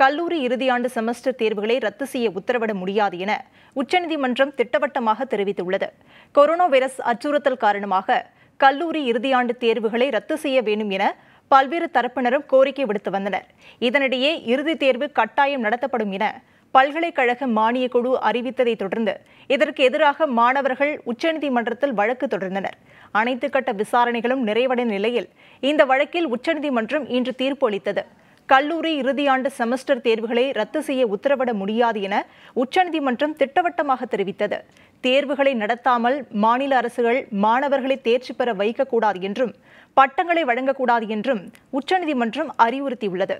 கல்லூரி இறுதியாண்டு செமஸ்டர் தேர்வுகளை ரத்து செய்ய உத்தரவிட முடியாது என உச்சநீதிமன்றம் திட்டவட்டமாக தெரிவித்துள்ளது கொரோனா வைரஸ் அச்சுறுத்தல் காரணமாக கல்லூரி இறுதியாண்டு தேர்வுகளை ரத்து செய்ய வேண்டும் என பல்வேறு தரப்பினரும் கோரிக்கை விடுத்து வந்தனர் இதனிடையே இறுதித் தேர்வு கட்டாயம் நடத்தப்படும் என பல்கலைக்கழக மானிய குழு அறிவித்ததை தொடர்ந்து இதற்கு எதிராக மாணவர்கள் உச்சநீதிமன்றத்தில் வழக்கு தொடர்ந்தனர் அனைத்து கட்ட விசாரணைகளும் நிறைவடைந்த நிலையில் இந்த வழக்கில் உச்சநீதிமன்றம் இன்று தீர்ப்பு அளித்தது கல்லூரி இறுதியாண்டு செமஸ்டர் தேர்வுகளை ரத்து செய்ய உத்தரவிட முடியாது என உச்சநீதிமன்றம் திட்டவட்டமாக தெரிவித்தது தேர்வுகளை நடத்தாமல் மாநில அரசுகள் மாணவர்களை தேர்ச்சி பெற வைக்கக்கூடாது என்றும் பட்டங்களை வழங்கக்கூடாது என்றும் உச்சநீதிமன்றம் அறிவுறுத்தியுள்ளது